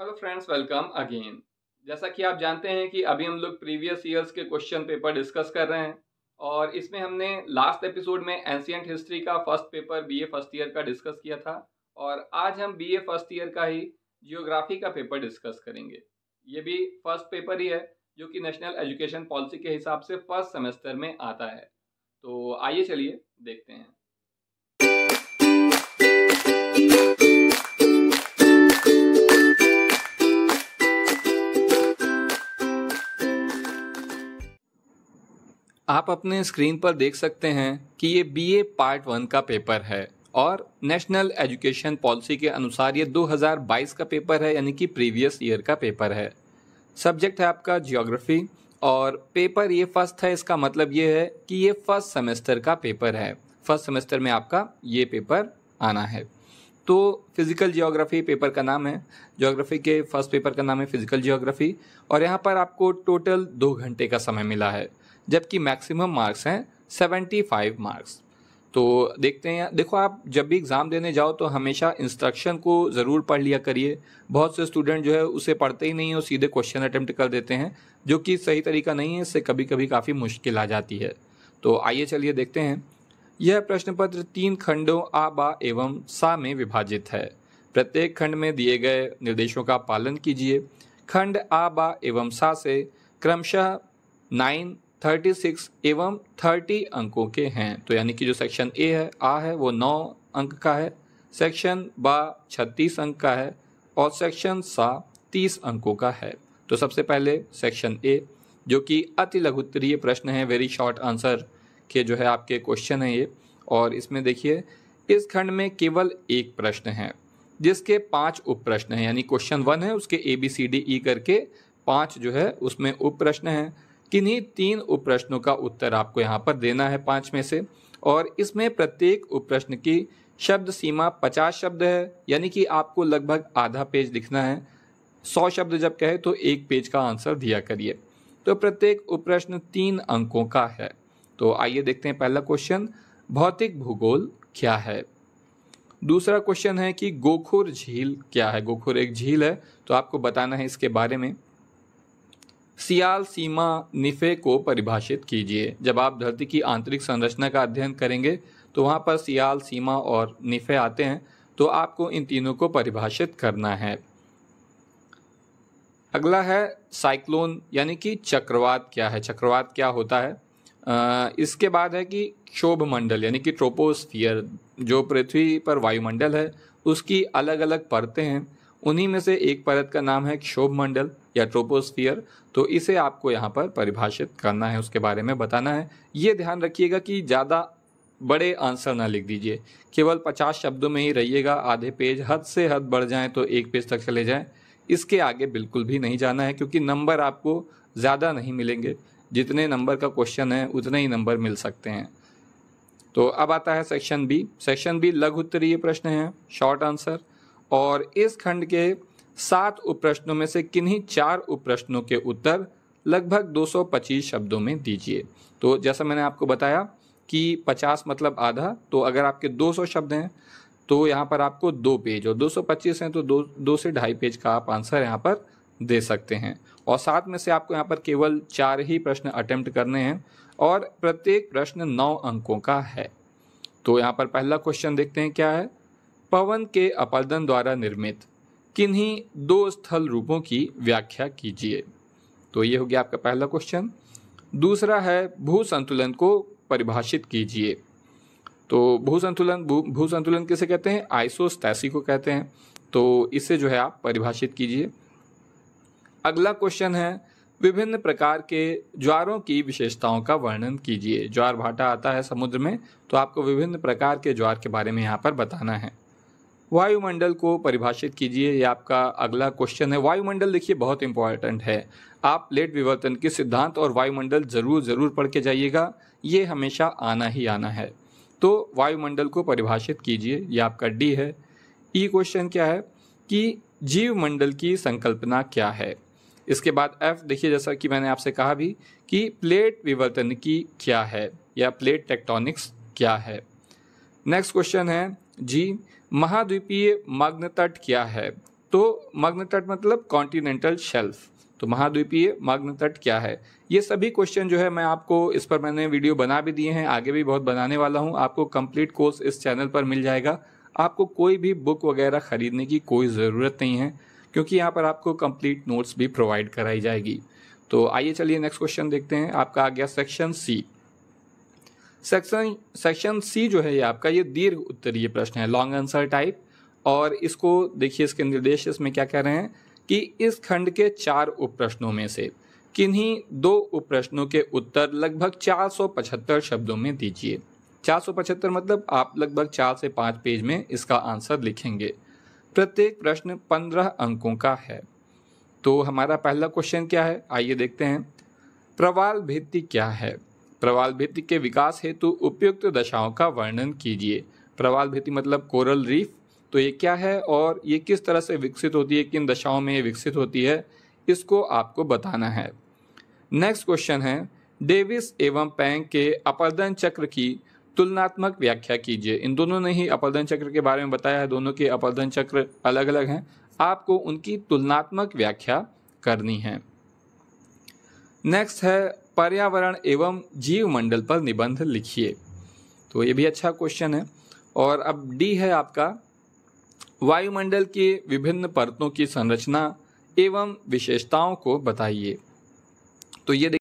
hello friends welcome again जैसा कि आप जानते हैं कि अभी हम लोग प्रीवियस ईयर्स के क्वेश्चन पेपर डिस्कस कर रहे हैं और इसमें हमने लास्ट एपिसोड में एंशियंट हिस्ट्री का first paper BA first year का डिस्कस किया था और आज हम बीए फर्स्ट ईयर का ही जियोग्राफी का पेपर डिस्कस करेंगे ये भी फर्स्ट पेपर ही है जो कि नेशनल एजुकेशन पॉलिसी के हिसाब से फर्स्ट सेमेस्टर में आता है तो आइए चलिए देखते हैं आप अपने स्क्रीन पर देख सकते हैं कि ये बी ए पार्ट वन का पेपर है और नेशनल एजुकेशन पॉलिसी के अनुसार ये 2022 का पेपर है यानी कि प्रीवियस ईयर का पेपर है सब्जेक्ट है आपका जियोग्राफी और पेपर ये फर्स्ट है इसका मतलब ये है कि ये फर्स्ट सेमेस्टर का पेपर है फर्स्ट सेमेस्टर में आपका ये पेपर आना है तो फिज़िकल जियोग्राफी पेपर का नाम है जियोग्राफी के फर्स्ट पेपर का नाम है फिज़िकल जियोग्राफी और यहाँ पर आपको टोटल दो घंटे का समय मिला है जबकि मैक्सिमम मार्क्स हैं 75 मार्क्स तो देखते हैं देखो आप जब भी एग्ज़ाम देने जाओ तो हमेशा इंस्ट्रक्शन को ज़रूर पढ़ लिया करिए बहुत से स्टूडेंट जो है उसे पढ़ते ही नहीं और सीधे क्वेश्चन अटैम्प्ट कर देते हैं जो कि सही तरीका नहीं है इससे कभी कभी काफ़ी मुश्किल आ जाती है तो आइए चलिए देखते हैं यह प्रश्न पत्र तीन खंडों आ बा एवं सा में विभाजित है प्रत्येक खंड में दिए गए निर्देशों का पालन कीजिए खंड आ बा एवं सा से क्रमशः नाइन 36 एवं 30 अंकों के हैं तो यानी कि जो सेक्शन ए है आ है वो 9 अंक का है सेक्शन बा 36 अंक का है और सेक्शन सा 30 अंकों का है तो सबसे पहले सेक्शन ए जो कि अति लघुत्तरीय प्रश्न है वेरी शॉर्ट आंसर के जो है आपके क्वेश्चन है ये और इसमें देखिए इस खंड में केवल एक प्रश्न है जिसके पांच उप प्रश्न हैं यानी क्वेश्चन वन है उसके A B C D E करके पांच जो है उसमें उप प्रश्न हैं किन्हीं तीन उपप्रश्नों का उत्तर आपको यहाँ पर देना है पाँच में से और इसमें प्रत्येक उपप्रश्न की शब्द सीमा पचास शब्द है यानी कि आपको लगभग आधा पेज लिखना है सौ शब्द जब कहे तो एक पेज का आंसर दिया करिए तो प्रत्येक उपप्रश्न तीन अंकों का है तो आइए देखते हैं पहला क्वेश्चन भौतिक भूगोल क्या है दूसरा क्वेश्चन है कि गोखुर झील क्या है गोखुर एक झील है तो आपको बताना है इसके बारे में सियाल सीमा निफे को परिभाषित कीजिए जब आप धरती की आंतरिक संरचना का अध्ययन करेंगे तो वहाँ पर सियाल सीमा और निफे आते हैं तो आपको इन तीनों को परिभाषित करना है अगला है साइक्लोन यानी कि चक्रवात क्या है चक्रवात क्या होता है आ, इसके बाद है कि क्षोभ मंडल यानी कि ट्रोपोस्फियर जो पृथ्वी पर वायुमंडल है उसकी अलग अलग परतें हैं उन्हीं में से एक परत का नाम है क्षोभ मंडल या ट्रोपोस्फियर तो इसे आपको यहाँ पर परिभाषित करना है उसके बारे में बताना है ये ध्यान रखिएगा कि ज़्यादा बड़े आंसर ना लिख दीजिए केवल पचास शब्दों में ही रहिएगा आधे पेज हद से हद बढ़ जाएं तो एक पेज तक चले जाएं इसके आगे बिल्कुल भी नहीं जाना है क्योंकि नंबर आपको ज़्यादा नहीं मिलेंगे जितने नंबर का क्वेश्चन है उतने ही नंबर मिल सकते हैं तो अब आता है सेक्शन बी सेक्शन बी लघु उत्तरीय प्रश्न है शॉर्ट आंसर और इस खंड के सात उपप्रश्नों में से किन्हीं चार उपप्रश्नों के उत्तर लगभग 225 शब्दों में दीजिए तो जैसा मैंने आपको बताया कि 50 मतलब आधा तो अगर आपके 200 शब्द हैं तो यहाँ पर आपको दो पेज और 225 हैं तो दो दो से ढाई पेज का आप आंसर यहाँ पर दे सकते हैं और साथ में से आपको यहाँ पर केवल चार ही प्रश्न अटेम्प्ट करने हैं और प्रत्येक प्रश्न नौ अंकों का है तो यहाँ पर पहला क्वेश्चन देखते हैं क्या है पवन के अपर्दन द्वारा निर्मित किन्हीं दो स्थल रूपों की व्याख्या कीजिए तो ये हो गया आपका पहला क्वेश्चन दूसरा है भू संतुलन को परिभाषित कीजिए तो भू संतुलन भू संतुलन किसे कहते हैं आइसोस्टैसी को कहते हैं तो इसे जो है आप परिभाषित कीजिए अगला क्वेश्चन है विभिन्न प्रकार के ज्वारों की विशेषताओं का वर्णन कीजिए ज्वार भाटा आता है समुद्र में तो आपको विभिन्न प्रकार के ज्वार के बारे में यहाँ पर बताना है वायुमंडल को परिभाषित कीजिए ये आपका अगला क्वेश्चन है वायुमंडल देखिए बहुत इंपॉर्टेंट है आप प्लेट विवर्तन के सिद्धांत और वायुमंडल ज़रूर ज़रूर पढ़ के जाइएगा ये हमेशा आना ही आना है तो वायुमंडल को परिभाषित कीजिए यह आपका डी है ई e क्वेश्चन क्या है कि जीव मंडल की संकल्पना क्या है इसके बाद एफ देखिए जैसा कि मैंने आपसे कहा भी कि प्लेट विवर्तन की क्या है या प्लेट टेक्टोनिक्स क्या है नेक्स्ट क्वेश्चन है जी महाद्वीपीय मग्न तट क्या है तो मग्न तट मतलब कॉन्टिनेंटल शेल्फ तो महाद्वीपीय मग्न तट क्या है ये सभी क्वेश्चन जो है मैं आपको इस पर मैंने वीडियो बना भी दिए हैं आगे भी बहुत बनाने वाला हूँ आपको कंप्लीट कोर्स इस चैनल पर मिल जाएगा आपको कोई भी बुक वगैरह खरीदने की कोई ज़रूरत नहीं है क्योंकि यहाँ पर आपको कंप्लीट नोट्स भी प्रोवाइड कराई जाएगी तो आइए चलिए नेक्स्ट क्वेश्चन देखते हैं आपका आ गया section C section section C जो है ये आपका ये दीर्घ उत्तरीय प्रश्न है लॉन्ग आंसर टाइप और इसको देखिए इसके निर्देश इसमें क्या कह रहे हैं कि इस खंड के चार उप प्रश्नों में से किन्हीं दो उप प्रश्नों के उत्तर लगभग 475 शब्दों में दीजिए 475 मतलब आप लगभग चार से पाँच पेज में इसका आंसर लिखेंगे प्रत्येक प्रश्न पंद्रह अंकों का है तो हमारा पहला क्वेश्चन क्या है आइए देखते हैं प्रवाल भित्ति क्या है प्रवाल भित्ति के विकास हेतु उपयुक्त दशाओं का वर्णन कीजिए प्रवाल भित्ति मतलब कोरल रीफ तो ये क्या है और ये किस तरह से विकसित होती है किन दशाओं में ये विकसित होती है इसको आपको बताना है नेक्स्ट क्वेश्चन है डेविस एवं पैंग के अपर्दन चक्र की तुलनात्मक व्याख्या कीजिए इन दोनों ने ही अपर्दन चक्र के बारे में बताया है दोनों के अपर्दन चक्र अलग अलग हैं आपको उनकी तुलनात्मक व्याख्या करनी है नेक्स्ट है पर्यावरण एवं जीव मंडल पर निबंध लिखिए तो ये भी अच्छा क्वेश्चन है और अब डी है आपका वायुमंडल के विभिन्न परतों की संरचना एवं विशेषताओं को बताइए तो ये